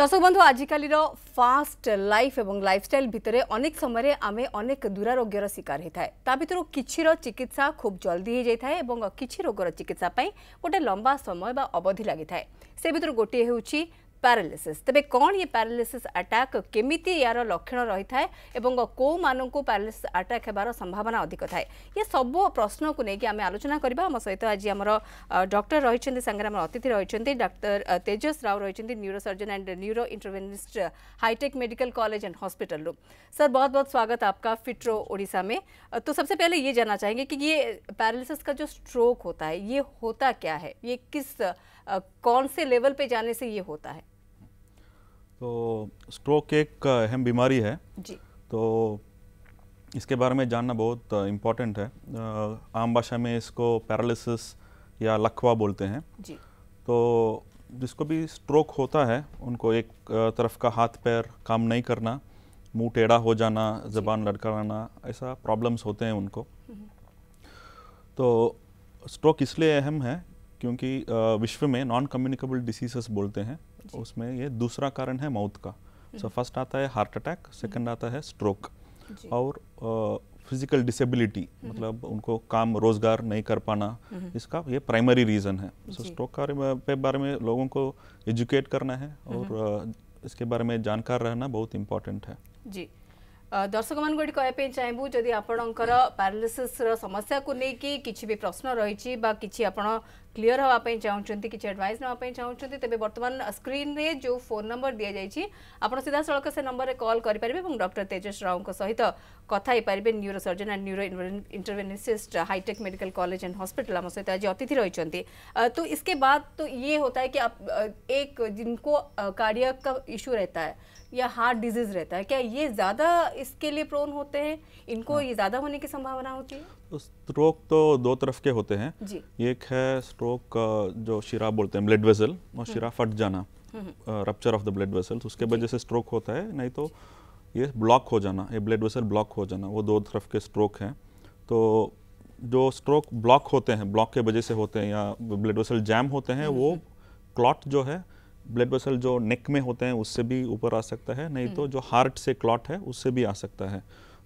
দর্শক বন্ধু আজিকালির ফাস্ট লাইফ এবং লাইফস্টাইল ভিতরে অনেক সময় আমি অনেক দুরারোগ্যর শিকার হয়ে থাকে তা ভিতর কিছুর চিকিৎসা খুব জলদি হয়ে যাই এবং কিছু রোগর চিকিৎসা পাই গোটে লম্বা সময় বা অবধি লাগি থাকে সে ভিতর গোটিয়ে হচ্ছে पारालीसीस् तेज कौन ये पारालीसीस् आटाक केमी यार लक्षण रही था है कौ मान को पारालीस आटाक होबार संभावना अधिक थाए ये सब प्रश्न को लेकिन आम आलोचना करवा आम सहित आज आम डक्टर रही अतिथि रही डॉक्टर तेजस राव रही neuro surgeon and neuro interventionist hitech medical college and hospital रूम सर बहुत बहुत स्वागत आपका फिट्रो ओड़िशा में तो सबसे पहले ये जानना चाहेंगे कि ये पैरालीसिस का जो स्ट्रोक होता है ये होता क्या है ये किस कौन से लेवल पे जाने से ये होता है तो स्ट्रोक एक अहम बीमारी है जी तो इसके बारे में जानना बहुत इम्पॉर्टेंट है आम भाषा में इसको पैरालिसिस या लखवा बोलते हैं जी तो जिसको भी स्ट्रोक होता है उनको एक तरफ का हाथ पैर काम नहीं करना मुंह टेढ़ा हो जाना ज़बान लड़कड़ाना ऐसा प्रॉब्लम्स होते हैं उनको हम्म। तो स्ट्रोक इसलिए अहम है क्योंकि विश्व में नॉन कम्युनिकेबल डिसीजेस बोलते हैं उसमें ये दूसरा कारण है मौत का सो हम्म। फर्स्ट आता है हार्ट अटैक सेकंड आता है स्ट्रोक और फिजिकल डिसेबिलिटी हम्म। मतलब उनको काम रोजगार नहीं कर पाना हम्म। इसका ये प्राइमरी रीज़न है सो स्ट्रोक के बारे में लोगों को एजुकेट करना है और इसके बारे में जानकार रहना बहुत इम्पोर्टेंट है जी दर्शक मान कहना चाहबू जदि आपणकर पारालीसीस समस्या को लेकिन किसी भी प्रश्न रही कि आप क्लीयर हाँपाई चाहते कि एडवाइस नापी चाहते तेज बर्तमान स्क्रीन रे जो फोन नंबर दि जाइए आप सीधा सड़क से नंबर में कल करेंगे और डक्टर तेजस राव सहित कथे neuro surgeon and neuro interventionist hitech medical college and hospital आम सहित आज अतिथि रही तो इसके बाद तो ये होता है कि आप एक जिनको कार्डिय का रहता है या हार्ट डिजीज रहता है क्या ये ज़्यादा इसके लिए प्रोन होते हैं इनको हाँ। ये ज़्यादा होने की संभावना होती है स्ट्रोक तो, तो दो तरफ के होते हैं जी एक है स्ट्रोक जो शिरा बोलते हैं ब्लड वेसल और हम्म। शिरा फट जाना rupture of the blood vessel उसके वजह से स्ट्रोक होता है नहीं तो ये ब्लॉक हो जाना ये ब्लड वेसल ब्लॉक हो जाना वो दो तरफ के स्ट्रोक हैं तो जो स्ट्रोक ब्लॉक होते हैं ब्लॉक के वजह से होते हैं या ब्लड वेसल जैम होते हैं हम्म, वो क्लॉट हम्म। जो है ब्लड वेसल जो नेक में होते हैं उससे भी ऊपर आ सकता है नहीं तो हम्म। जो हार्ट से क्लॉट है उससे भी आ सकता है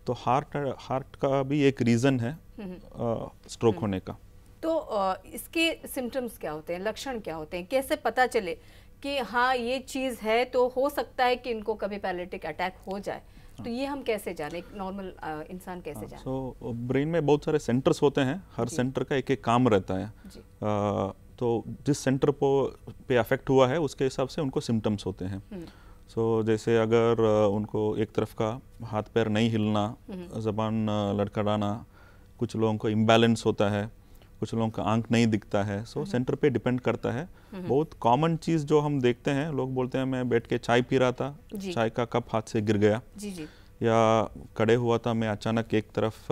तो हार्ट हार्ट का भी एक रीज़न है स्ट्रोक हम्म। हम्म। होने का तो आ, इसके सिम्टम्स क्या होते हैं लक्षण क्या होते हैं कैसे पता चले कि हाँ ये चीज़ है तो हो सकता है कि इनको कभी पैलेटिक अटैक हो जाए तो हाँ। ये हम कैसे जाने नॉर्मल इंसान कैसे हाँ, जाने सो so, ब्रेन में बहुत सारे सेंटर्स होते हैं हर सेंटर का एक एक काम रहता है तो जिस सेंटर पो पे अफेक्ट हुआ है उसके हिसाब से उनको सिम्टम्स होते हैं सो हम्म। so, जैसे अगर उनको एक तरफ का हाथ पैर नहीं हिलना हम्म। जबान लड़खड़ाना कुछ लोगों को इम्बैलेंस होता है कुछ लोगों का आंख नहीं दिखता है सो so, सेंटर हम्म। पे डिपेंड करता है बहुत कॉमन चीज़ जो हम देखते हैं लोग बोलते हैं मैं बैठ के चाय पी रहा था चाय का कप हाथ से गिर गया जी जी। या कड़े हुआ था मैं अचानक एक तरफ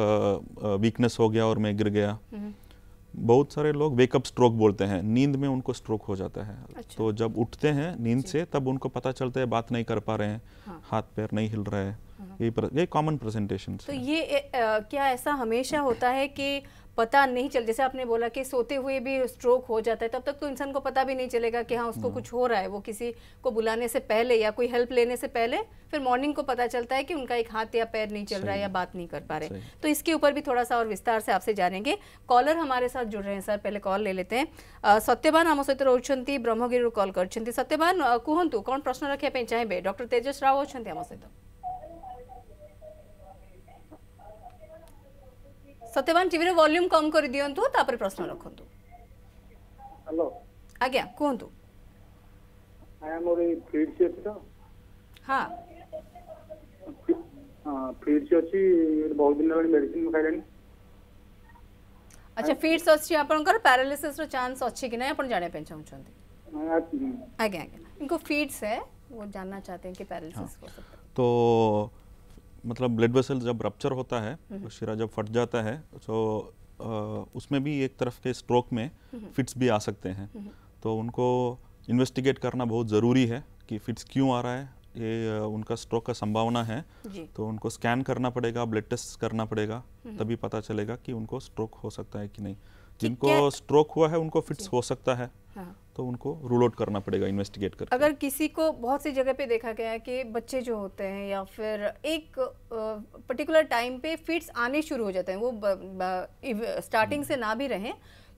वीकनेस हो गया और मैं गिर गया बहुत सारे लोग वेकअप स्ट्रोक बोलते हैं नींद में उनको स्ट्रोक हो जाता है अच्छा। तो जब उठते हैं नींद से तब उनको पता चलता है बात नहीं कर पा रहे हैं हाँ। हाथ पैर नहीं हिल रहे हैं हाँ। तो ये ये कॉमन प्रेजेंटेशन तो ये आ, क्या ऐसा हमेशा होता है कि पता नहीं चल जैसे आपने बोला कि सोते हुए भी स्ट्रोक हो जाता है तब तक तो इंसान को पता भी नहीं चलेगा कि हाँ उसको हाँ। कुछ हो रहा है वो किसी को बुलाने से पहले या कोई हेल्प लेने से पहले फिर मॉर्निंग को पता चलता है कि उनका एक हाथ या पैर नहीं चल रहा है या बात नहीं कर पा रहे तो इसके ऊपर भी थोड़ा सा और विस्तार से आपसे जानेंगे कॉलर हमारे साथ जुड़ रहे हैं सर पहले कॉल ले लेते हैं सत्यवान आम सहित रोच्च ब्रह्मगिरी कॉल कर सत्यवान कहतु कौन प्रश्न रखा चाहे डॉक्टर तेजस राव अच्छा आम सहित ସତ୍ୟବାନ ଟିଭିର ଭଲ୍ୟୁମ୍ କମ୍ କରିଦିଅନ୍ତୁ ତାପରେ ପ୍ରଶ୍ନ ରଖନ୍ତୁ ହ୍ୟାଲୋ ଆଜ୍ଞା କୁହନ୍ତୁ ହଁ ଫିଡ୍ସ ଅଛି ବହୁତ ଦିନ ହେଲାଣି ମେଡିସିନ ଖାଇଲେଣି ଆଚ୍ଛା ଫିଡ୍ସ ଅଛି ଆପଣଙ୍କର ପାରାଲିସିସ୍ର ଚାନ୍ସ ଅଛି କି ନାହିଁ ଆପଣ ଜାଣିବା ପାଇଁ ଚାହୁଁଛନ୍ତି आगे आगे इनको फीड्स है वो जानना चाहते हैं कि पैरालिसिस हो सकता है तो मतलब ब्लड वेसल जब रप्चर होता है तो शिरा जब फट जाता है तो उसमें भी एक तरफ के स्ट्रोक में फिट्स हम्म। भी आ सकते हैं हम्म। तो उनको इन्वेस्टिगेट करना बहुत ज़रूरी है कि फिट्स क्यों आ रहा है ये उनका स्ट्रोक का संभावना है तो उनको स्कैन करना पड़ेगा ब्लड टेस्ट करना पड़ेगा तभी पता चलेगा कि उनको स्ट्रोक हो सकता है कि नहीं जिनको स्ट्रोक हुआ है उनको फिट्स हो सकता है हाँ। तो उनको रूल आउट करना पड़ेगा इन्वेस्टिगेट कर अगर किसी को बहुत सी जगह पे देखा गया है कि बच्चे जो होते हैं या फिर एक पर्टिकुलर टाइम पे फिट्स आने शुरू हो जाते हैं वो ब, ब, स्टार्टिंग से ना भी रहें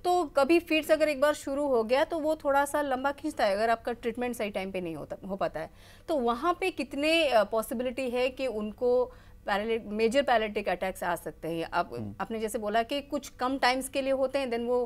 तो कभी फिट्स अगर एक बार शुरू हो गया तो वो थोड़ा सा लंबा खींचता है अगर आपका ट्रीटमेंट सही टाइम पे नहीं होता हो पाता है तो वहाँ पे कितने पॉसिबिलिटी है कि उनको मेजर पैरेटिक अटैक्स आ सकते हैं आप हम्म। आपने जैसे बोला कि कुछ कम टाइम्स के लिए होते हैं देन वो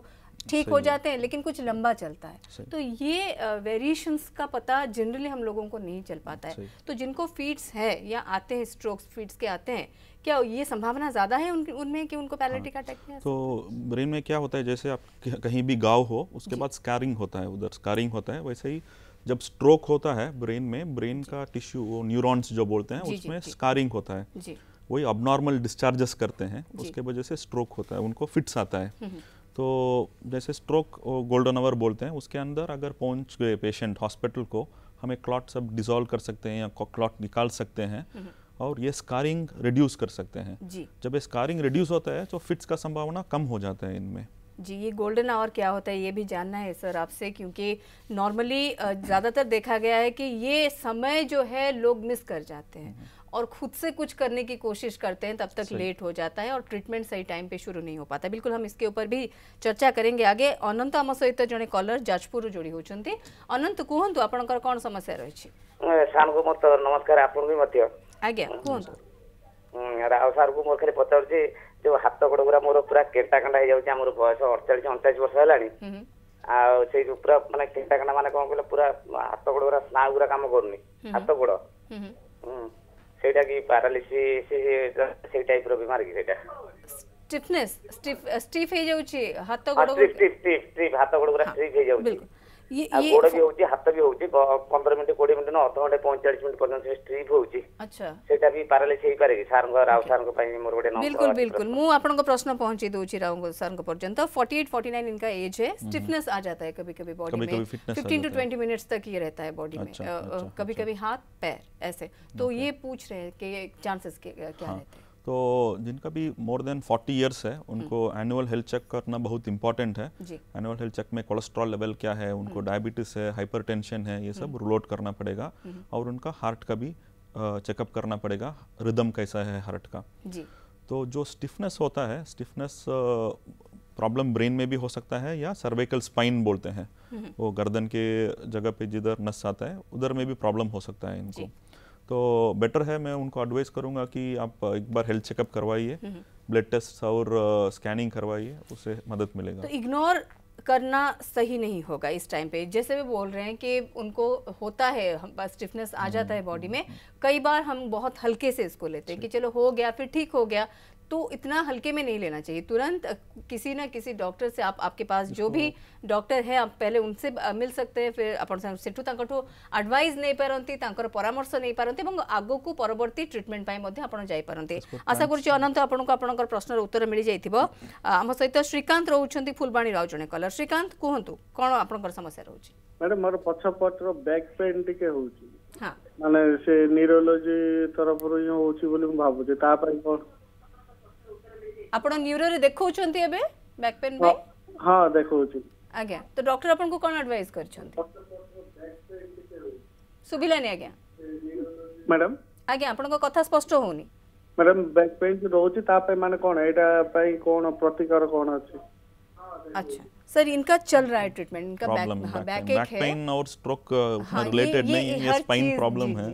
ठीक हो जाते हैं लेकिन कुछ लंबा चलता है तो ये वेरिएशंस का पता जनरली हम लोगों को नहीं चल पाता है तो जिनको फीड्स है या आते हैं स्ट्रोक्स फीड्स के आते हैं क्या ये संभावना ज़्यादा है उनमें कि उनको पैरालिटिक अटैक हाँ। तो ब्रेन में क्या होता है जैसे आप कहीं भी गाँव हो उसके बाद स्कैरिंग होता है उधर स्कैरिंग होता है वैसे ही जब स्ट्रोक होता है ब्रेन में ब्रेन का टिश्यू वो न्यूरॉन्स जो बोलते हैं उसमें स्कारिंग होता है वही अब नॉर्मल डिस्चार्जेस करते हैं उसके वजह से स्ट्रोक होता है उनको फिट्स आता है हम्म, हम्म। तो जैसे स्ट्रोक गोल्डन आवर बोलते हैं उसके अंदर अगर पहुंच गए पेशेंट हॉस्पिटल को हम एक क्लॉट सब डिजोल्व कर सकते हैं या क्लॉट निकाल सकते हैं हम्म। और ये स्कारिंग रिड्यूस कर सकते हैं जब ये स्कारिंग रिड्यूस होता है तो फिट्स का संभावना कम हो जाता है इनमें जी ये गोल्डन आवर क्या होता है ये भी जानना है सर आपसे क्योंकि नॉर्मली ज़्यादातर देखा गया है कि ये समय जो है लोग मिस कर जाते हैं हम्म। और खुद से कुछ करने की कोशिश करते हैं तब तक लेट हो जाता है और ट्रीटमेंट सही टाइम पे शुरू नहीं हो पाता बिल्कुल हम इसके ऊपर भी चर्चा करेंगे आगे अनंत आम सहित जड़े कलर जाजपुर जोड़ी होती अनंत कहतु आपंकर कौन समस्या रही ସାର୍ ଙ୍କୁ ମୋର ନମସ୍କାର ଆପଣଙ୍କୁ ବି ମଧ୍ୟ ଆଜ୍ଞା କୁହନ୍ତୁ ରାଓ ସାର୍ ଙ୍କୁ ମୋର ଖାଲି ପଚାରୁଛି ଯୋଉ ହାତ ଗୋଡ ଗୁରା ମୋର ପୁରା କେଣ୍ଟା କାଣ୍ଡା ହେଇଯାଉଛି ଆମର ବୟସ ଅଡ଼ଚାଳିଶ ଅଣଚାଳିଶ ବର୍ଷ ହେଲାଣି ଆଉ ସେଇ ଯୋଉ ପୁରା ମାନେ କେଣ୍ଟା କାଣ୍ଡା ମାନେ କଣ କହିଲେ ପୁରା ହାତ ଗୋଡ ଗୁରା ସ୍ନାୟୁ ଗୁରା କାମ କରୁନି ହାତ ଗୋଡ ସେଇଟା କି ପାରାଲିସିସ୍ ସେଇ ଟାଇପ୍ର ବେମାର କି ସେଇଟା स्टिफनेस स्टिफ स्टिफ हो जाउची हाथ गोड़ स्टिफ स्टिफ स्टिफ हाथ गोड़ पूरा स्टिफ हो जाउची गोड़ भी होती हाथ भी होती पंद्रह मिनट कोड़े मिनट न अर्ध घंटे पैंतालीस मिनट पर्यटन स्ट्रीप होता भी पारालीस हो पारे साव सर मोर गोटे बिल्कुल बिल्कुल मुझे प्रश्न पहुंचे दूसरी राव सर पर्यटन फोर्टी एट फोर्टी इनका एज है स्टिफनेस हम्म। आ जाता है कभी कभी बॉडी में फिफ्टीन टू ट्वेंटी मिनट्स तक ये रहता है बॉडी में अच्छा, अच्छा, अच्छा। कभी कभी हाथ पैर ऐसे तो ये पूछ रहे हैं कि चांसेस क्या हाँ। रहते हैं तो जिनका भी मोर देन 40 इयर्स है उनको एनुअल हेल्थ चेक करना बहुत इंपॉर्टेंट है एनुअल हेल्थ चेक में कोलेस्ट्रॉल लेवल क्या है उनको डायबिटीज हम्म। है हाइपरटेंशन है ये सब रूल हम्म। आउट करना पड़ेगा हम्म। और उनका हार्ट का भी चेकअप करना पड़ेगा रिदम कैसा है हार्ट का जी। तो जो स्टिफनेस होता है स्टिफनेस प्रॉब्लम ब्रेन में भी हो सकता है या सर्वाइकल स्पाइन बोलते हैं वो गर्दन के जगह पे जिधर नस आता है उधर में भी प्रॉब्लम हो सकता है इनको तो बेटर है मैं उनको एडवाइस करूंगा कि आप एक बार हेल्थ चेकअप करवाइए ब्लड हम्म। टेस्ट और स्कैनिंग करवाइए उससे मदद मिलेगा तो इग्नोर करना सही नहीं होगा इस टाइम पे जैसे वे बोल रहे हैं कि उनको होता है स्टिफनेस आ जाता है बॉडी हम्म, हम्म, में कई बार हम बहुत हल्के से इसको लेते हैं कि चलो हो गया फिर ठीक हो गया तो इतना हल्के में नहीं लेना चाहिए तुरंत किसी ना किसी डॉक्टर से आप आपके पास जो भी डॉक्टर है आप पहले उनसे मिल सकते हैं फिर आप सेठू तांकठो नहीं पारती परामर्श नहीं पारती एवं आगो को परवर्त ट्रिटमेंट जापारती आशा करूँ अनंत आपनको आपणकर प्रश्नर उत्तर मिल जाइए आम सहित श्रीकांत रहउछंती फुलवाणी राव जने कलर श्रीकांत कहतु कौन आप समस्या रोचे मैडम मोर पछपटर बैक पेन टिके होउछि हां माने से न्यूरोलॉजी तरफ रो होउछि बोली भाबुछि ता पाई ଆପଣ ନ୍ୟୁରୋରେ ଦେଖାଉଛନ୍ତି ଏବେ ବ୍ୟାକ୍ ପେନ୍ ପାଇଁ ହଁ ଦେଖାଉଛି ଆଜ୍ଞା ତ ଡକ୍ଟର ଆପଣଙ୍କୁ କ'ଣ ଆଡଭାଇସ୍ କରିଛନ୍ତି ଶୁଭିଲାନି ଆଜ୍ଞା ମ୍ୟାଡାମ୍ ଆଜ୍ଞା ଆପଣଙ୍କ କଥା ସ୍ପଷ୍ଟ ହଉନି ମ୍ୟାଡାମ୍ ବ୍ୟାକ୍ ପେନ୍ ଯୋଉ ରହୁଛି ତା ପାଇଁ ମାନେ କ'ଣ ଏଇଟା ପାଇଁ କ'ଣ ପ୍ରତିକାର କ'ଣ ଅଛି अच्छा सर इनका चल रहा है ट्रीटमेंट इनका back back, back, back pain और स्ट्रोक हाँ, रिलेटेड नहीं ये, ये स्पाइन प्रॉब्लम है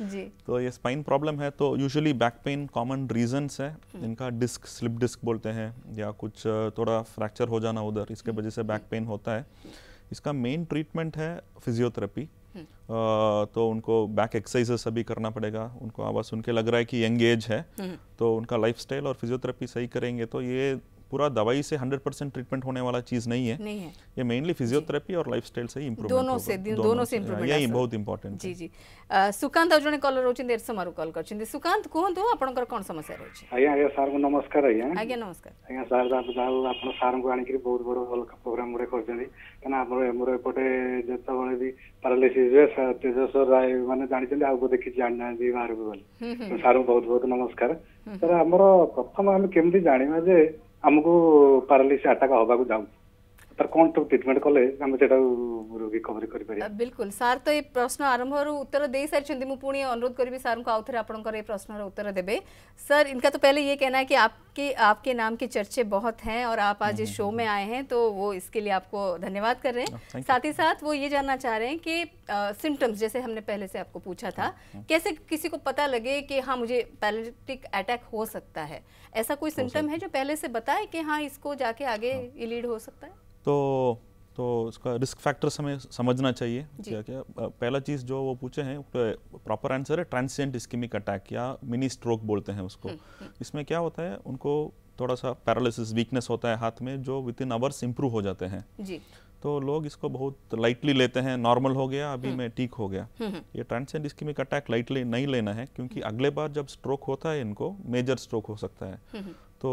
जी तो ये स्पाइन प्रॉब्लम है तो usually back pain common reasons है इनका डिस्क स्लिप डिस्क बोलते हैं या कुछ थोड़ा फ्रैक्चर हो जाना उधर इसके हम्म। वजह से बैक पेन होता है इसका मेन ट्रीटमेंट है फिजियोथेरेपी हम्म। तो उनको बैक एक्सरसाइजेस अभी करना पड़ेगा उनको आवाज़ सुन के लग रहा है कि यंग एज है हम्म। तो उनका लाइफस्टाइल और फिजियोथेरेपी सही करेंगे तो ये पूरा दवाई से 100 परसेंट ट्रीटमेंट होने वाला चीज़ नहीं है नहीं है ये मेनली फिजियोथेरेपी और लाइफस्टाइल से इंप्रूव दोनों से दोनों से इंप्रूवमेंट ये बहुत इंपोर्टेंट जी जी सुकांत ଆଉ ଜଣେ କଲର ରହୁଛନ୍ତି ଏରସମାରୁ କଲ୍ କରିଛନ୍ତି ସୁକାନ୍ତ କୁହନ୍ତୁ ଆପଣଙ୍କର କ'ଣ ସମସ୍ୟା ରହୁଛି ଆଜ୍ଞା ଆଜ୍ଞା ସାର୍ଙ୍କୁ ନମସ୍କାର ଆଜ୍ଞା ଆଜ୍ଞା ନମସ୍କାର ଆଜ୍ଞା ସାର୍ ଯାହାହେଉ ଆପଣ ସାର୍ଙ୍କୁ ଆଣିକିରି ବହୁତ ବଡ଼ ଭଲ ପ୍ରୋଗ୍ରାମ ଗୁଡ଼େ କରିଛନ୍ତି କାହିଁକିନା ଆମର ମୋର ଏପଟେ ଯେତେବେଳେ ବି ପାରାଲିସିସ୍ ହୁଏ ତେଜସ୍ୱର ରାୟ ମାନେ ଜାଣିଛନ୍ତି ଆଉ ଦେଖିଛି ଜାଣିନାହାନ୍ତି ବାହାରକୁ ଗଲେ ସାର୍ଙ୍କୁ ବହୁତ ବହୁତ ନମସ୍କାର ସାର୍ ଆମର ପ୍ରଥମ ଆମେ କେମିତି ଜାଣିବା ଯେ ଆମକୁ ପାରାଲିସିସ୍ ଆଟାକ୍ ହେବାକୁ ଯାଉଛି बिल्कुल सार तो ଟ୍ରିଟମେଣ୍ଟ କଲେ ଆମେ ସେଟା ରିକଭରି କରିପାରିବା ବିଲକୁଲ ସାର୍ ତ उत्तर देवे सर इनका तो पहले ये कहना है कि आपके आपके नाम के चर्चे बहुत हैं और आप आज इस शो में आए हैं तो वो इसके लिए आपको धन्यवाद कर रहे हैं हाँ, साथ ही साथ वो ये जानना चाह रहे हैं कि सिम्टम्स जैसे हमने पहले से आपको पूछा था हाँ, हाँ। कैसे किसी को पता लगे कि हाँ मुझे पैलिटिक अटैक हो सकता है ऐसा कोई सिम्टम है जो पहले से बताए कि हाँ इसको जाके आगे इलीड हो सकता है तो तो उसका रिस्क फैक्टर्स हमें समझना चाहिए क्या क्या पहला चीज़ जो वो पूछे हैं प्रॉपर आंसर है ट्रांसजेंट स्कीमिक अटैक या मिनी स्ट्रोक बोलते हैं उसको हम्म, हम्म। इसमें क्या होता है उनको थोड़ा सा पैरालिसिस वीकनेस होता है हाथ में जो विद इन आवर्स इंप्रूव हो जाते हैं जी तो लोग इसको बहुत लाइटली लेते हैं नॉर्मल हो गया अभी हम्म। मैं ठीक हो गया ये ट्रांसजेंट स्कीमिक अटैक लाइटली नहीं लेना है क्योंकि अगले बार जब स्ट्रोक होता है इनको मेजर स्ट्रोक हो सकता है तो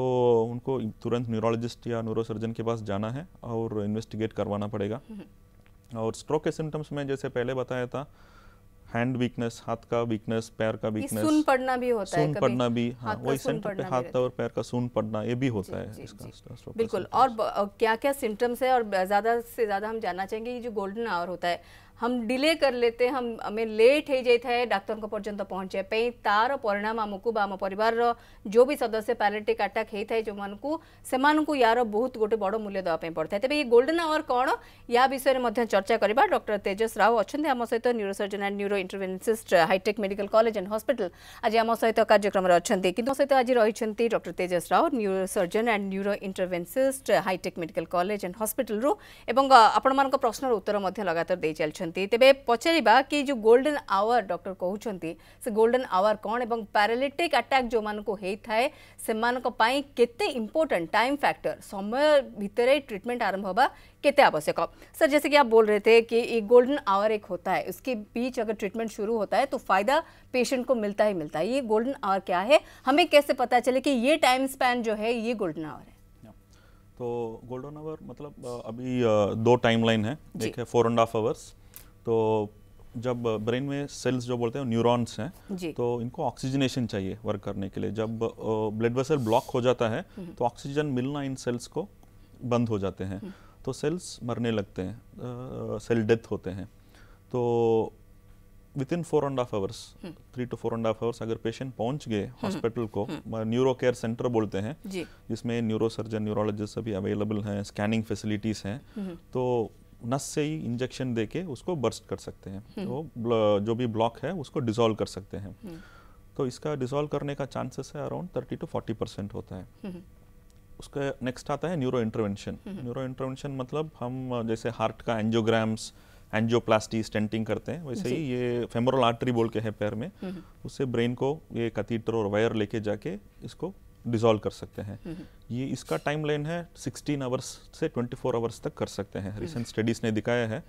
उनको तुरंत न्यूरोलॉजिस्ट या न्यूरोसर्जन के पास जाना है और इन्वेस्टिगेट करवाना पड़ेगा हम्म। और स्ट्रोक के सिम्टम्स में जैसे पहले बताया था हैंड वीकनेस हाथ का वीकनेस पैर का वीकनेस सुन पड़ना भी होता सुन है पड़ना भी हाँ वही सिम्टम हाथ और पैर का सुन पड़ना ये भी होता जी, है जी, इसका जी, बिल्कुल और क्या क्या सिम्टम्स है और ज़्यादा से ज़्यादा हम जानना चाहेंगे कि जो गोल्डन आवर होता है हम डिले कर लेते हम आम लेट हो जाए डाक्तर पर्यटन पहुँचे तार परिणाम आम को आम पर जो भी सदस्य पैरेटिक आटाक होता है जो मानक से यार बहुत गोटे बड़ मूल्य देवाई पड़ता है तेज ये गोल्डन आवर कौन या विषय में चर्चा करवा डर तेजस राव अच्छा आम सहित neuro surgeon and neuro interventionist hitech medical college and hospital आज आम सहित कार्यक्रम अच्छा कि सहित आज रही doctor Tejas Rao neuro surgeon and neuro interventionist hitech medical college and hospital आपण मश्नर उत्तर लगातार दे चलते କରିଛନ୍ତି पचार कि जो ଯେଉଁ आवर डक्टर ଡକ୍ଟର से ସେ आवर कौन କ'ଣ पारालीटिक ପାରାଲିଟିକ୍ जो ଯେଉଁମାନଙ୍କୁ ହୋଇଥାଏ ସେମାନଙ୍କ ପାଇଁ କେତେ ଇମ୍ପୋର୍ଟାଣ୍ଟ ଟାଇମ୍ ଫ୍ୟାକ୍ଟର ସମୟ ଭିତରେ ट्रीटमेंट आरंभ होगा कितने आवश्यक सर जैसे कि आप बोल रहे थे कि ये गोल्डन आवर एक होता है उसके बीच अगर ट्रीटमेंट शुरू होता है तो फ़ायदा पेशेंट को मिलता ही मिलता है ये गोल्डन आवर क्या है हमें कैसे पता चले कि ये टाइम स्पैन जो है ये गोल्डन आवर है तो गोल्डन आवर मतलब अभी दो टाइमलाइन है एक है फोर एंड हाफ आवर्स तो जब ब्रेन में सेल्स जो बोलते हैं न्यूरॉन्स हैं तो इनको ऑक्सीजनेशन चाहिए वर्क करने के लिए जब ब्लड वेसल ब्लॉक हो जाता है हम्म। तो ऑक्सीजन मिलना इन सेल्स को बंद हो जाते हैं हम्म। तो सेल्स मरने लगते हैं सेल डेथ होते हैं तो within four and half hours three to four and half hours अगर पेशेंट पहुंच गए हॉस्पिटल हम्म। को न्यूरो केयर सेंटर बोलते हैं जिसमें न्यूरो सर्जन न्यूरोलॉजिस्ट सभी अवेलेबल हैं स्कैनिंग फैसिलिटीज़ हैं तो नस से ही इंजेक्शन दे के उसको बर्स्ट कर सकते हैं हम्म। तो जो भी ब्लॉक है उसको डिजोल्व कर सकते हैं हम्म। तो इसका डिजोल्व करने का चांसेस है around thirty to forty percent होता है उसका नेक्स्ट आता है न्यूरो इंटरवेंशन न्यूरो इंटरवेंशन मतलब हम जैसे हार्ट का एंजियोग्राम्स एंजियोप्लास्टी स्टेंटिंग करते हैं वैसे ही ये फेमोरल आर्टरी बोल के है पैर में हम्म। उससे ब्रेन को ये कथीटर और वायर लेके जाके इसको डिज़ोल्व कर सकते हैं हम्म, हम्म। ये इसका टाइम लाइन है 16 आवर्स से 24 आवर्स तक कर सकते हैं रिसेंट हम्म। स्टडीज़ ने दिखाया है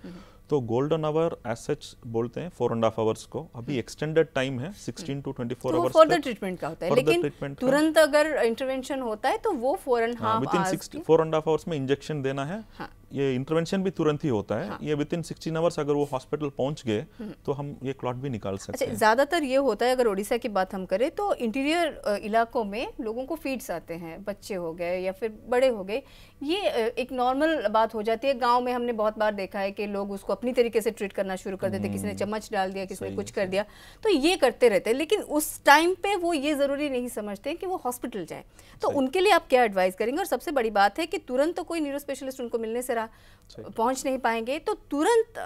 तो गोल्डन आवर एस सच बोलते हैं फोर एंड हाफ आवर्स को अभी एक्सटेंडेड टाइम हम्म। है sixteen to twenty four hours for the treatment का होता है लेकिन ट्रीटमेंट तुरंत अगर इंटरवेंशन होता है तो वो four and half within 60 four and half hours में इंजेक्शन देना है हाँ. ये इंटरवेंशन भी तुरंत ही होता है हाँ. ये विद इन सिक्सटीन आवर्स अगर वो हॉस्पिटल पहुंच गए हम्म। तो हम ये क्लॉट भी निकाल सकते अच्छा, हैं ज़्यादातर ये होता है अगर ओडिशा की बात हम करें तो इंटीरियर इलाकों में लोगों को फीड्स आते हैं बच्चे हो गए या फिर बड़े हो गए ये एक नॉर्मल बात हो जाती है गाँव में हमने बहुत बार देखा है कि लोग उसको अपनी तरीके से ट्रीट करना शुरू कर देते किसी ने हम्म, चम्मच डाल दिया किसी ने कुछ कर दिया तो ये करते रहते हैं लेकिन उस टाइम पे वो ये ज़रूरी नहीं समझते कि वो हॉस्पिटल जाए तो उनके लिए आप क्या एडवाइस करेंगे और सबसे बड़ी बात है कि तुरंत तो कोई न्यूरो स्पेशलिस्ट उनको मिलने से रहा पहुंच नहीं पाएंगे तो तुरंत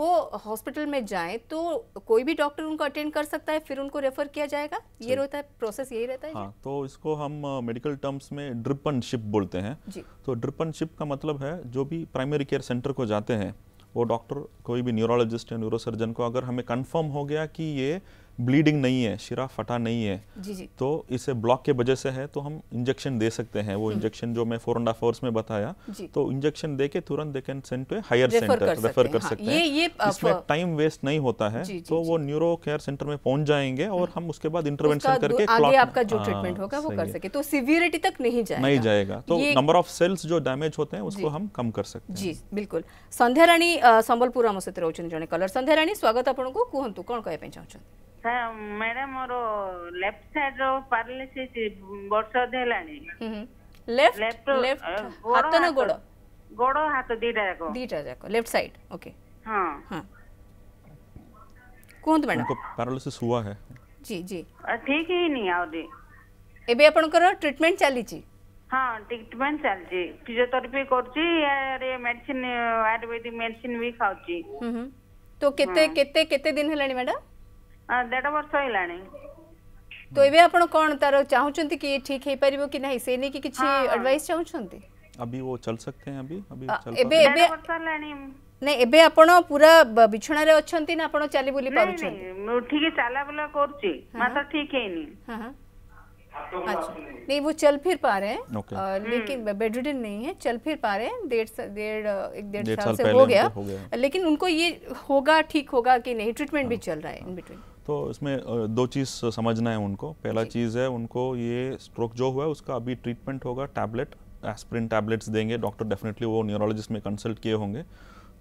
वो हॉस्पिटल में जाए तो कोई भी डॉक्टर उनको अटेंड कर सकता है फिर उनको रेफर किया जाएगा ये रहता है प्रोसेस यही रहता है हाँ, तो इसको हम मेडिकल टर्म्स में ड्रिपनशिप बोलते हैं तो ड्रिपनशिप का मतलब है जो भी प्राइमरी केयर सेंटर को जाते हैं वो डॉक्टर कोई भी न्यूरोलॉजिस्ट या न्यूरोसर्जन को अगर हमें कंफर्म हो गया कि ये ब्लीडिंग नहीं है शिरा फटा नहीं है जी जी। तो इसे ब्लॉक के वजह से है तो हम इंजेक्शन दे सकते हैं वो इंजेक्शन हम्म। जो मैं फोर एंड हाफ आवर्स में बताया तो इंजेक्शन दे के तुरंत they can send to higher centre refer कर हाँ। सकते हैं ये, इसमें टाइम वेस्ट नहीं होता है तो वो न्यूरो केयर सेंटर में पहुंच जाएंगे और हम्म। हम उसके बाद इंटरवेंशन करके आगे आपका जो ट्रीटमेंट हाँ, होगा वो कर सके तो सिवियरिटी तक नहीं जाएगा नहीं जाएगा तो नंबर ऑफ सेल्स जो डैमेज होते हैं उसको हम कम कर सकते हैं जी बिल्कुल संध्या रानी संबलपुर आम सहित रोचे जड़े कलर संध्या रानी स्वागत आपको कहतु कौन कहना चाहते ମ୍ୟାଡାମ ମୋର ଲେଫ୍ଟ ସାଇଡ୍ ର ପାରାଲିସିସ୍ ବର୍ଷ ହେଲାଣି ଲେଫ୍ଟ ଲେଫ୍ଟ ହାତ ନା ଗୋଡ଼ ଗୋଡ଼ ହାତ ଦିଟା ଯାକ ଦିଟା ଯାକ लेफ्ट साइड ओके हाँ हाँ କୁହନ୍ତୁ ମ୍ୟାଡାମ उनको पैरालिसिस हुआ है जी जी ठीक ही नहीं आउदी ଏବେ ଆପଣଙ୍କର ଟ୍ରିଟମେଣ୍ଟ ଚାଲିଛି ହଁ ଟ୍ରିଟମେଣ୍ଟ ଚାଲିଛି ଫିଜିଓଥେରାପି କରୁଛି ଆରେ ମେଡିସିନ ଆୟୁର୍ବେଦିକ ମେଡିସିନ ବି ଖାଉଛି ତ କେତେ କେତେ କେତେ ଦିନ ହେଲାଣି ମ୍ୟାଡାମ ଦେଢ଼ ବର୍ଷ ହେଲାଣି ତ ଏବେ ଆପଣ कि ठीक ଚାହୁଁଛନ୍ତି କି कि ହେଇପାରିବ से नहीं कि ନେଇକି କିଛି ଆଡଭାଇସ୍ ଚାହୁଁଛନ୍ତି अभी वो चल सकते हैं अभी अभी आ, चल एबे एबे नहीं एबे आपण पूरा बिछणा रे अछंती ना आपण चली बुली पारु छी ठीक है चाला बुला करची माता ठीक है नहीं हां अच्छा नहीं वो चल फिर पा रहे हैं okay. लेकिन बेडरिडन नहीं है चल फिर पा रहे हैं डेढ़ डेढ़ एक डेढ़ साल से हो गया, हो गया लेकिन उनको ये होगा ठीक होगा कि नहीं ट्रीटमेंट भी चल रहा है इन बिटवीन तो इसमें दो चीज़ समझना है उनको पहला चीज़ है उनको ये स्ट्रोक जो हुआ है उसका अभी ट्रीटमेंट होगा टैबलेट एस्प्रिन टैबलेट्स देंगे डॉक्टर डेफिनेटली वो न्यूरोलॉजिस्ट में कंसल्ट किए होंगे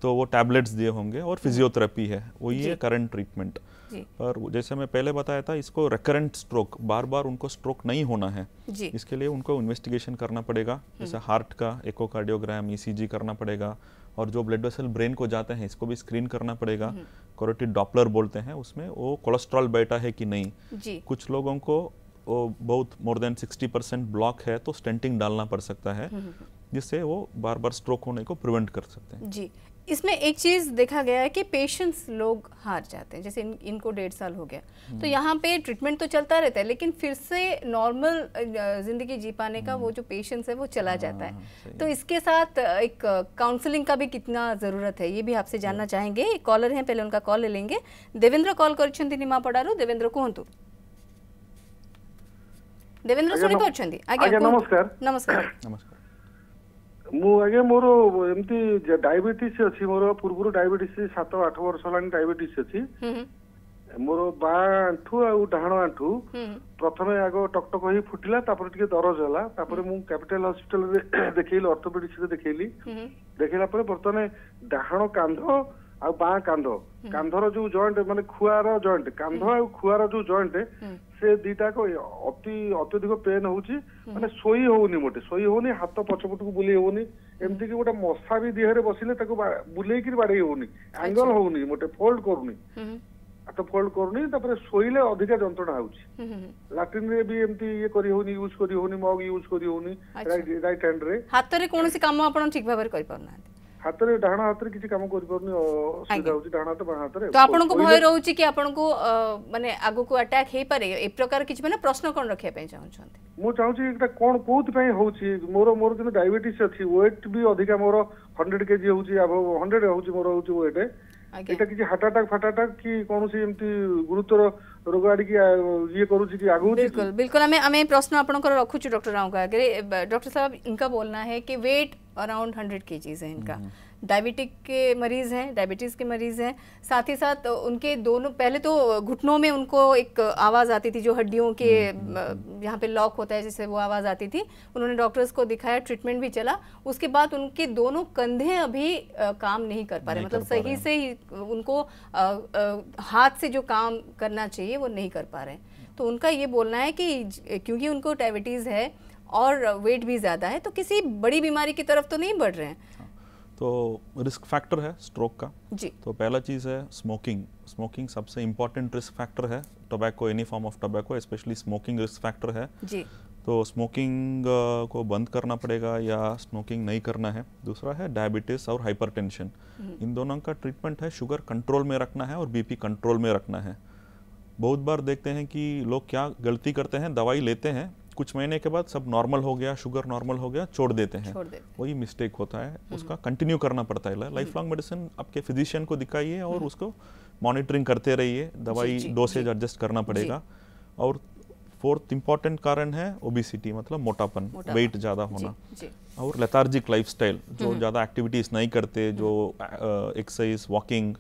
तो वो टैबलेट्स दिए होंगे और फिजियोथेरेपी हम्म। है वो ये करंट ट्रीटमेंट और जैसे मैं पहले बताया था इसको रेकरेंट स्ट्रोक बार बार उनको स्ट्रोक नहीं होना है इसके लिए उनको इन्वेस्टिगेशन करना पड़ेगा हम्म। जैसे हार्ट का एकोकार्डियोग्राम ई e करना पड़ेगा और जो ब्लड वेसल ब्रेन को जाते हैं इसको भी स्क्रीन करना पड़ेगा कोरोटी हम्म। डॉपलर बोलते हैं उसमें वो कोलेस्ट्रॉल बैठा है कि नहीं कुछ लोगों को वो बहुत मोर देन 60 परसेंट ब्लॉक है तो स्टेंटिंग डालना पड़ सकता है हम्म, जिससे वो बार बार स्ट्रोक होने को प्रिवेंट कर सकते हैं जी इसमें एक चीज़ देखा गया है कि पेशेंट्स लोग हार जाते हैं जैसे इन, इनको डेढ़ साल हो गया तो हम्म। यहाँ पे ट्रीटमेंट तो चलता रहता है लेकिन फिर से नॉर्मल ज़िंदगी जी पाने का वो हम्म। जो पेशेंस है वो चला जाता है हाँ, तो इसके साथ एक काउंसलिंग का भी कितना ज़रूरत है ये भी आपसे जानना चाहेंगे कॉलर हैं पहले उनका कॉल ले लेंगे देवेंद्र कॉल कर निमा पड़ारू देवेंद्र कहतु देवेंद्र शुणिपार नमस्कार नमस्कार नमस्कार ମୁଁ ଆଜ୍ଞା ମୋର ଏମିତି ଡାଇବେଟିସ୍ ଅଛି ମୋର ପୂର୍ବରୁ ଡାଇବେଟିସ୍ ସାତ ଆଠ ବର୍ଷ ହେଲାଣି ଡାଇବେଟିସ୍ ଅଛି ମୋର ବା ଆଣ୍ଠୁ ଆଉ ଡାହାଣ ଆଣ୍ଠୁ ପ୍ରଥମେ ଆଗ ଟକଟକ ହେଇ ଫୁଟିଲା ତାପରେ ଟିକେ ଦରଜ ହେଲା ତାପରେ ମୁଁ କ୍ୟାପିଟାଲ ହସ୍ପିଟାଲରେ ଦେଖେଇଲି ଅର୍ଥୋପେଡିକ୍ସରେ ଦେଖେଇଲି ଦେଖେଇଲା ପରେ ବର୍ତ୍ତମାନ ଡାହାଣ କାନ୍ଧ ଆଉ ବାଁ କାନ୍ଧ କାନ୍ଧର ଯୋଉ ଜଏଣ୍ଟ ମାନେ ଖୁଆର ଜଏଣ୍ଟ କାନ୍ଧ ଆଉ ଖୁଆର ଯୋଉ ଜଏଣ୍ଟ ସେ ଦିଟାକ ଅତି ଅତ୍ୟଧିକ ପେନ୍ ହଉଛି ମାନେ ଶୋଇ ହଉନି ମୋଟେ ଶୋଇ ହଉନି ହାତ ପଛପଟକୁ ବୁଲେଇ ହଉନି ଏମିତିକି ଗୋଟେ ମଶା ବି ଦେହରେ ବସିଲେ ତାକୁ ବୁଲେଇକିରି ବାଡ଼େଇ ହଉନି ଆଙ୍ଗଲ ହଉନି ମୋଟେ ଫୋଲ୍ଡ କରୁନି ହାତ ଫୋଲ୍ଡ କରୁନି ତାପରେ ଶୋଇଲେ ଅଧିକା ଯନ୍ତ୍ରଣା ହଉଛି ଲାଟ୍ରିନରେ ବି ଏମିତି ଇଏ କରି ହଉନି ୟୁଜ କରି ହଉନି ମଗ୍ ୟୁଜ କରି ହଉନି ରାଇଟ ହ୍ୟାଣ୍ଡରେ ହାତରେ କୌଣସି କାମ ଆପଣ ଠିକ ଭାବରେ କରିପାରୁନାହାନ୍ତି ହାତରେ ଡାହାଣ ହାତରେ କିଛି କାମ କରିପାରୁନି ଅସୁବିଧା ହଉଛି ଡାହାଣ ହାତ ବାଁ ହାତରେ ତ ଆପଣଙ୍କୁ ଭୟ ରହୁଛି କି ଆପଣଙ୍କୁ ମାନେ ଆଗକୁ ଆଟାକ୍ ହେଇପାରେ ଏ ପ୍ରକାର କିଛି ମାନେ ପ୍ରଶ୍ନ କଣ ରଖିବା ପାଇଁ ଚାହୁଁଛନ୍ତି ମୁଁ ଚାହୁଁଛି ଏଇଟା କଣ କେଉଁଥି ପାଇଁ ହେଉଛି ମୋର ମୋର କିନ୍ତୁ ଡାଇବେଟିସ୍ ଅଛି ୱେଟ୍ ବି ଅଧିକା ମୋର ହଣ୍ଡ୍ରେଡ୍ କେଜି ହଉଛି ହଣ୍ଡ୍ରେଡ୍ ହେଉଛି ମୋର ହେଉଛି ୱେଟ୍ ଏଇଟା କିଛି ହାର୍ଟ ଆଟାକ୍ ফাট অ্যাটাক কি কোনসি এমতি গুরুতর রোগ আড়িকি ইয়ে করুছি কি আগুছি बिल्कुल बिल्कुल हमें हमें प्रश्न आपनकर रखुछु डॉक्टर राव का डॉक्टर साहब इनका बोलना है कि वेट अराउंड हंड्रेड के है इनका हम्म। डायबिटिक के मरीज़ हैं डायबिटीज़ के मरीज़ हैं साथ ही साथ उनके दोनों पहले तो घुटनों में उनको एक आवाज़ आती थी जो हड्डियों के हम्म, हम्म, यहाँ पे लॉक होता है जिससे वो आवाज़ आती थी उन्होंने डॉक्टर्स को दिखाया ट्रीटमेंट भी चला उसके बाद उनके दोनों कंधे अभी आ, काम नहीं कर पा रहे मतलब सही से ही उनको आ, आ, हाथ से जो काम करना चाहिए वो नहीं कर पा रहे तो उनका ये बोलना है कि क्योंकि उनको डायबिटीज़ है और वेट भी ज़्यादा है तो किसी बड़ी बीमारी की तरफ तो नहीं बढ़ रहे हैं तो रिस्क फैक्टर है स्ट्रोक का जी तो पहला चीज़ है स्मोकिंग स्मोकिंग सबसे इम्पोर्टेंट रिस्क फैक्टर है tobacco any form of tobacco specially smoking risk factor है जी तो स्मोकिंग uh, को बंद करना पड़ेगा या स्मोकिंग नहीं करना है दूसरा है डायबिटीज़ और हाइपरटेंशन हम्म। इन दोनों का ट्रीटमेंट है शुगर कंट्रोल में रखना है और बीपी कंट्रोल में रखना है बहुत बार देखते हैं कि लोग क्या गलती करते हैं दवाई लेते हैं कुछ महीने के बाद सब नॉर्मल हो गया शुगर नॉर्मल हो गया छोड़ देते हैं वही मिस्टेक होता है हम्म। उसका कंटिन्यू करना पड़ता है लाइफ लॉन्ग मेडिसिन आपके फिजिशियन को दिखाइए और हम्म। उसको मॉनिटरिंग करते रहिए दवाई डोसेज एडजस्ट करना पड़ेगा और फोर्थ इम्पॉर्टेंट कारण है ओबिसिटी मतलब मोटापन वेट ज़्यादा होना और लेथार्जिक लाइफ जो हम्म। ज़्यादा एक्टिविटीज़ नहीं करते जो एक्सरसाइज वॉकिंग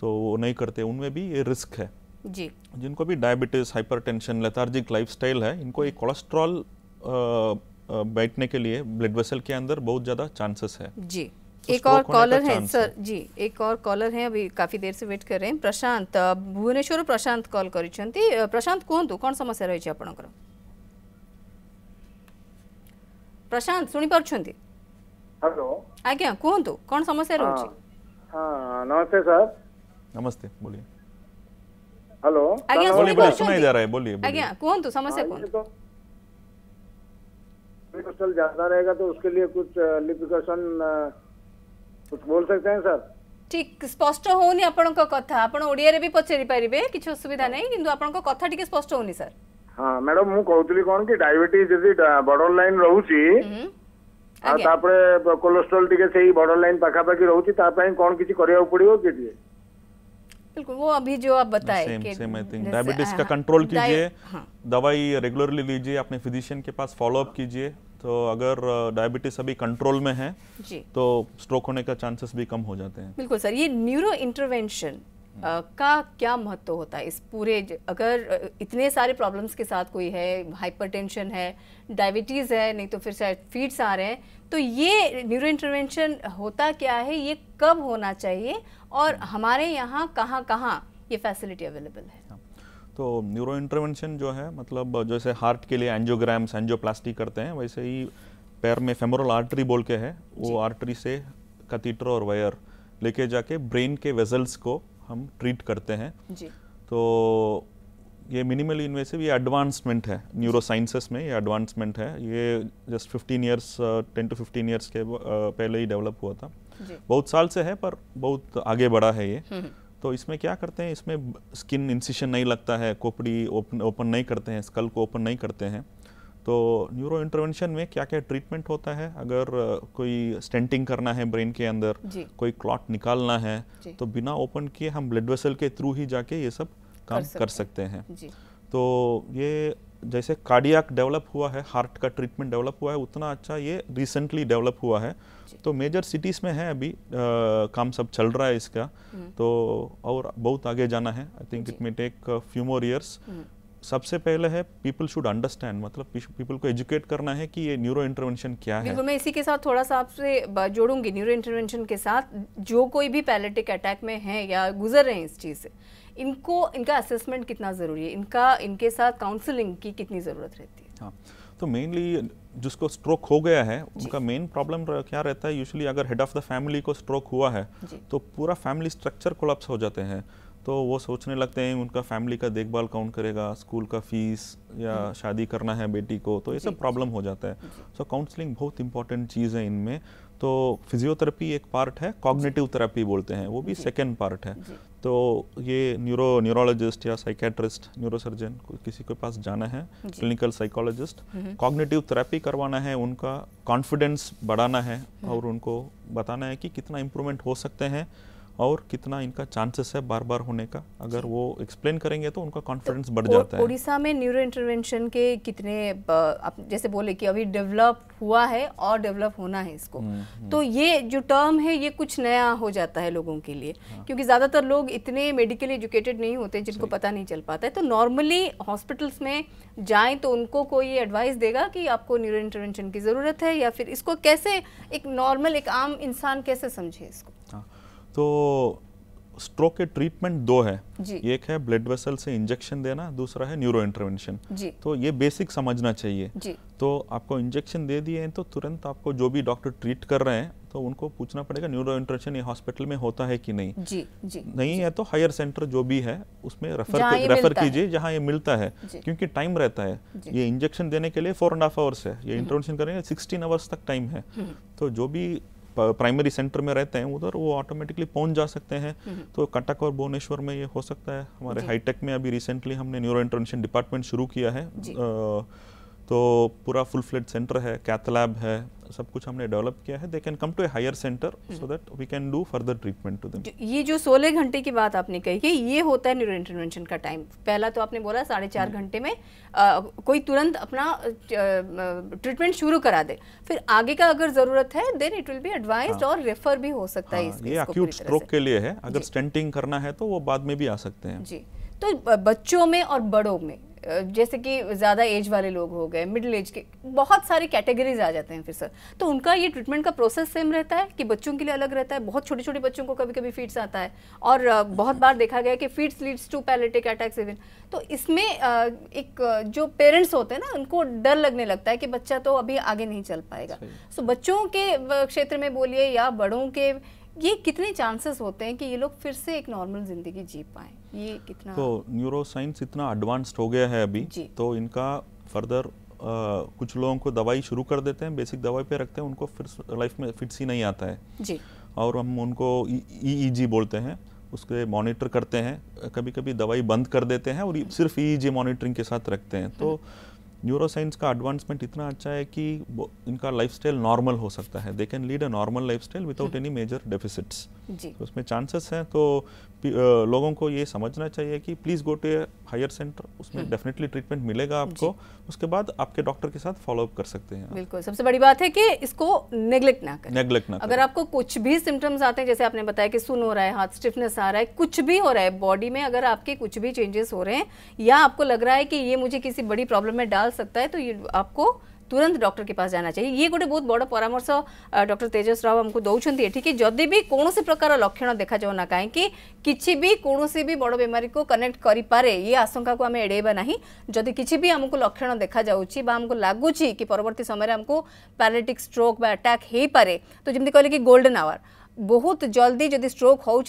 सो वो नहीं करते उनमें भी ये रिस्क है जी जिनको भी डायबिटीज हाइपरटेंशन लेथार्जिक लाइफस्टाइल है इनको एक कोलेस्ट्रॉल बैठने के लिए ब्लड वेसल के अंदर बहुत ज़्यादा चांसेस तो है जी एक और कॉलर है सर जी एक और कॉलर है अभी काफी देर से वेट कर रहे हैं प्रशांत भुवनेश्वर प्रशांत कॉल कर प्रशांत कहतु कौन समस्या रही आप प्रशांत शुणी पार हेलो आज्ञा कहतु कौन समस्या रही हाँ, हाँ नमस्ते सर नमस्ते बोलिए हेलो आज्ञा बोली बोली सुनाई जा रहा है बोलिए आज्ञा हाँ, तो समस्या कौन कोस्टल ज्यादा रहेगा तो उसके लिए कुछ लिपिकेशन कुछ बोल सकते हैं सर ठीक स्पष्ट होनी को कथा आपण ओडिया रे भी पचेरी परिबे किछ असुविधा नै किंतु को कथा ठीक स्पष्ट होनी सर हां मैडम मु कहतली कोन कि डायबिटीज यदि बॉर्डर लाइन रहउची हम्म। आ तापर कोलेस्ट्रॉल ठीक सेही बॉर्डर लाइन पाखा पाखी रहउची ता पई कोन किछ करियो पड़ियो के लिए बिल्कुल वो अभी जो आप बताए सेम आई थिंक डायबिटीज का कंट्रोल हाँ, कीजिए हाँ. दवाई रेगुलरली लीजिए अपने फिजिशियन के पास फॉलोअप कीजिए तो अगर डायबिटीज अभी कंट्रोल में है जी. तो स्ट्रोक होने का चांसेस भी कम हो जाते हैं बिल्कुल सर ये न्यूरो इंटरवेंशन Uh, का क्या महत्व होता है इस पूरे अगर इतने सारे प्रॉब्लम्स के साथ कोई है हाइपरटेंशन है डायबिटीज़ है नहीं तो फिर शायद फीड्स आ रहे हैं तो ये न्यूरो इंटरवेंशन होता क्या है ये कब होना चाहिए और हमारे यहाँ कहाँ कहाँ ये फैसिलिटी अवेलेबल है हाँ। तो न्यूरो इंटरवेंशन जो है मतलब जैसे हार्ट के लिए एंजियोग्राम्स एंजियोप्लास्टी करते हैं वैसे ही पैर में फेमोरल आर्टरी बोल के है वो आर्टरी से कतीटर और वायर लेके जाके ब्रेन के वेजल्स को हम ट्रीट करते हैं जी तो ये मिनिमल इन्वेसिव ये एडवांसमेंट है न्यूरो साइंसेस में ये एडवांसमेंट है ये जस्ट 15 इयर्स 10 टू 15 इयर्स के uh, पहले ही डेवलप हुआ था बहुत साल से है पर बहुत आगे बढ़ा है ये हम्म। तो इसमें क्या करते हैं इसमें स्किन इंसिशन नहीं लगता है कोपड़ी ओपन ओपन नहीं करते हैं स्कल को ओपन नहीं करते हैं तो न्यूरो इंटरवेंशन में क्या क्या ट्रीटमेंट होता है अगर कोई स्टेंटिंग करना है ब्रेन के अंदर कोई क्लॉट निकालना है तो बिना ओपन किए हम ब्लड वेसल के थ्रू ही जाके ये सब काम कर सकते, कर सकते हैं तो ये जैसे कार्डियक डेवलप हुआ है हार्ट का ट्रीटमेंट डेवलप हुआ है उतना अच्छा ये रिसेंटली डेवलप हुआ है तो मेजर सिटीज़ में है अभी आ, काम सब चल रहा है इसका हम्म। तो और बहुत आगे जाना है I think it may take few more years सबसे पहले है पीपल शुड अंडरस्टैंड मतलब पीपल को एजुकेट करना है कि ये न्यूरो इंटरवेंशन क्या है मैं इसी के साथ थोड़ा सा आपसे जोड़ूंगी न्यूरो इंटरवेंशन के साथ जो कोई भी पैलेटिक अटैक में है या गुजर रहे हैं इस चीज़ से इनको इनका असेसमेंट कितना ज़रूरी है इनका इनके साथ काउंसलिंग की कितनी ज़रूरत रहती है हाँ तो मेनली जिसको स्ट्रोक हो गया है उनका मेन प्रॉब्लम क्या रहता है यूजली अगर हेड ऑफ द फैमिली को स्ट्रोक हुआ है तो पूरा फैमिली स्ट्रक्चर कोलप्स हो जाते हैं तो वो सोचने लगते हैं उनका फैमिली का देखभाल कौन करेगा स्कूल का फीस या हम्म। शादी करना है बेटी को तो ये सब प्रॉब्लम हो जाता है सो काउंसलिंग बहुत इंपॉर्टेंट चीज़ है इनमें तो फिजियोथेरेपी एक पार्ट है कॉग्नेटिव थेरेपी बोलते हैं वो भी सेकेंड पार्ट है तो ये न्यूरो न्यूरोलॉजिस्ट या साइकेट्रिस्ट न्यूरोसर्जन किसी के पास जाना है क्लिनिकल साइकोलॉजिस्ट कॉग्निटिव थेरेपी करवाना है उनका कॉन्फिडेंस बढ़ाना है हम्म। और उनको बताना है कि कितना इम्प्रूवमेंट हो सकते हैं और कितना इनका चांसेस है बार बार होने का अगर वो एक्सप्लेन करेंगे तो उनका कॉन्फिडेंस तो बढ़ जाता है उड़ीसा में न्यूरो इंटरवेंशन के कितने जैसे बोले कि अभी डेवलप हुआ है और डेवलप होना है इसको हम्म, हम्म। तो ये जो टर्म है ये कुछ नया हो जाता है लोगों के लिए हाँ। क्योंकि ज़्यादातर लोग इतने मेडिकली एजुकेटेड नहीं होते जिनको पता नहीं चल पाता है तो नॉर्मली हॉस्पिटल्स में जाएँ तो उनको कोई एडवाइस देगा कि आपको न्यूरो इंटरवेंशन की ज़रूरत है या फिर इसको कैसे एक नॉर्मल एक आम इंसान कैसे समझे इसको तो स्ट्रोक के ट्रीटमेंट दो है एक है ब्लड वेसल से इंजेक्शन देना दूसरा है न्यूरो इंटरवेंशन तो ये बेसिक समझना चाहिए तो आपको इंजेक्शन दे दिए हैं तो तुरंत आपको जो भी डॉक्टर ट्रीट कर रहे हैं तो उनको पूछना पड़ेगा न्यूरो इंटरवेंशन ये हॉस्पिटल में होता है कि नहीं जी, जी, नहीं जी. है तो हायर सेंटर जो भी है उसमें रेफर रेफर कीजिए जहाँ ये मिलता है क्योंकि टाइम रहता है ये इंजेक्शन देने के लिए फोर एंड हाफ आवर्स है ये इंटरवेंशन करने सिक्सटीन आवर्स तक टाइम है हम्म। तो जो भी प्राइमरी सेंटर में रहते हैं उधर वो ऑटोमेटिकली पहुंच जा सकते हैं हम्म। तो कटक और भुवनेश्वर में ये हो सकता है हमारे हाईटेक में अभी रिसेंटली हमने न्यूरो इंटरवेंशन डिपार्टमेंट शुरू किया है तो पूरा फुल फ्लेड सेंटर है कैथलैब है सब कुछ हमने डेवलप किया है they can come to a higher centre so that we can do further treatment to them ये जो 16 घंटे की बात आपने कही कि ये होता है न्यूरो इंटरवेंशन का टाइम पहला तो आपने बोला साढ़े चार हम्म। घंटे में आ, कोई तुरंत अपना ट्रीटमेंट शुरू करा दे फिर आगे का अगर जरूरत है then it will be advise और रेफर भी हो सकता है हाँ, ये अक्यूट स्ट्रोक के लिए है अगर स्टेंटिंग करना है तो वो बाद में भी आ सकते हैं जी तो बच्चों में और बड़ों में जैसे कि ज़्यादा एज वाले लोग हो गए मिडिल एज के बहुत सारी कैटेगरीज आ जाते हैं फिर सर तो उनका ये ट्रीटमेंट का प्रोसेस सेम रहता है कि बच्चों के लिए अलग रहता है बहुत छोटे छोटे बच्चों को कभी कभी फीड्स आता है और बहुत बार देखा गया कि fits leads to paralytic attacks even तो इसमें एक जो पेरेंट्स होते हैं ना उनको डर लगने लगता है कि बच्चा तो अभी आगे नहीं चल पाएगा सो बच्चों के क्षेत्र में बोलिए या बड़ों के ये कितने चांसेस होते हैं कि ये लोग फिर से एक नॉर्मल ज़िंदगी जी पाएँ ये कितना तो न्यूरो साइंस इतना एडवांस्ड हो गया है अभी तो इनका फर्दर आ, कुछ लोगों को दवाई शुरू कर देते हैं बेसिक दवाई पे रखते हैं उनको फिर लाइफ में फिट्स ही नहीं आता है जी और हम उनको ई e, e, e बोलते हैं उसके मॉनिटर करते हैं कभी कभी दवाई बंद कर देते हैं और सिर्फ ई मॉनिटरिंग के साथ रखते हैं तो न्यूरोसाइंस हम्म। का एडवांसमेंट इतना अच्छा है कि इनका लाइफ नॉर्मल हो सकता है they can lead a normal life without any major deficits उसमें चांसेस हैं तो लोगों को ये समझना चाहिए कि please go to a higher centre उसमें डेफिनेटली हम्म। ट्रीटमेंट मिलेगा आपको उसके बाद आपके डॉक्टर के साथ फॉलोअप कर सकते हैं बिल्कुल सबसे बड़ी बात है कि इसको नेग्लेक्ट ना करें नेग्लेक्ट ना अगर आपको कुछ भी सिम्टम्स आते हैं जैसे आपने बताया कि सुन हो रहा है हाथ स्टिफनेस आ रहा है कुछ भी हो रहा है बॉडी में अगर आपके कुछ भी चेंजेस हो रहे हैं या आपको लग रहा है कि ये मुझे किसी बड़ी प्रॉब्लम में डाल सकता है तो ये आपको तुरंत डॉक्टर के पास जाना चाहिए ये गोटे बहुत बड़ परामर्श डॉक्टर तेजस राव आमको दौरान ये कि जदि भी कौन प्रकार लक्षण देखा ना कहीं किसी भी कौन भी बड़ बेमारी को कनेक्ट पारे ये आशंका को आम एड़ेबा ना जदि किसी भी आमको लक्षण देखा जामको लगुच कि परवर्त समय आमको स्ट्रोक अटाक हो पाए तो जमी कह कि गोल्डन आवर बहुत जल्दी जो स्ट्रोक होन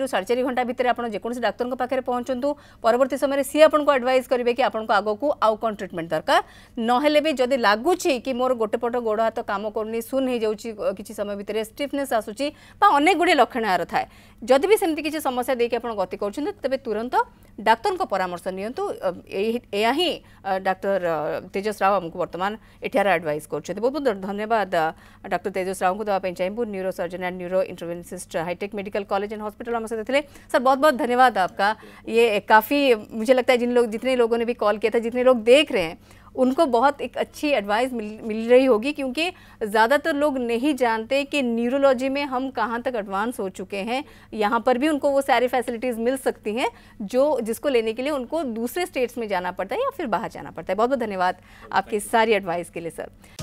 रू साढ़े चार घंटा भितर आप जो डाक्तर पाखे पहुँचु परवर्त समय सी आपको आडभाइज करेंगे कि आपको आग को आउ कौन ट्रिटमेंट दरकार ना भी जदि लगुच कि मोर गोटे पट गोड़ हाथ कम करनी हो किसी समय भितर स्टिफने आसूँ अनेक गुड़े लक्षण आर था जदि भी सेमती किसी समस्या देखिए आप गति करते तेज तुरंत डाक्तर परामर्श नि डाक्टर तेजस राव आमको बर्तमान আমি বর্তমান कर बहुत बहुत धन्यवाद डाक्टर तेजस राव को देखें चाहिए neuro surgeon and neuro interventionist hitech medical college and hospital हमारे साथ थे सर बहुत बहुत धन्यवाद आपका ये काफ़ी मुझे लगता है जिन लोग जितने लोगों ने भी कॉल किया था जितने लोग देख रहे हैं उनको बहुत एक अच्छी एडवाइस मिल मिल रही होगी क्योंकि ज़्यादातर लोग नहीं जानते कि न्यूरोलॉजी में हम कहाँ तक एडवांस हो चुके हैं यहाँ पर भी उनको वो सारी फैसिलिटीज़ मिल सकती हैं जो जिसको लेने के लिए उनको दूसरे स्टेट्स में जाना पड़ता है या फिर बाहर जाना पड़ता है बहुत बहुत धन्यवाद आपकी सारी एडवाइस के लिए सर